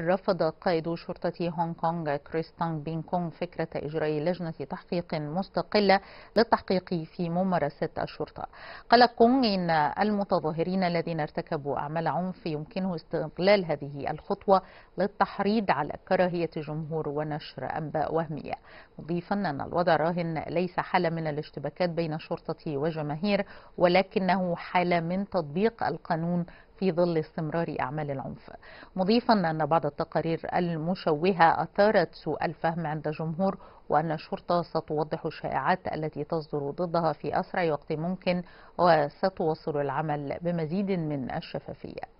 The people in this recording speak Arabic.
رفض قائد شرطة هونغ كونغ كريستان بين كونغ فكرة إجراء لجنة تحقيق مستقلة للتحقيق في ممارسة الشرطة قال كونغ إن المتظاهرين الذين ارتكبوا أعمال عنف يمكنه استغلال هذه الخطوة للتحريض على كراهية الجمهور ونشر أنباء وهمية مضيفا أن الوضع راهن ليس حالة من الاشتباكات بين الشرطة وجماهير ولكنه حالة من تطبيق القانون في ظل استمرار أعمال العنف مضيفا أن بعض التقارير المشوهة أثارت سوء الفهم عند جمهور وأن الشرطة ستوضح الشائعات التي تصدر ضدها في أسرع وقت ممكن وستواصل العمل بمزيد من الشفافية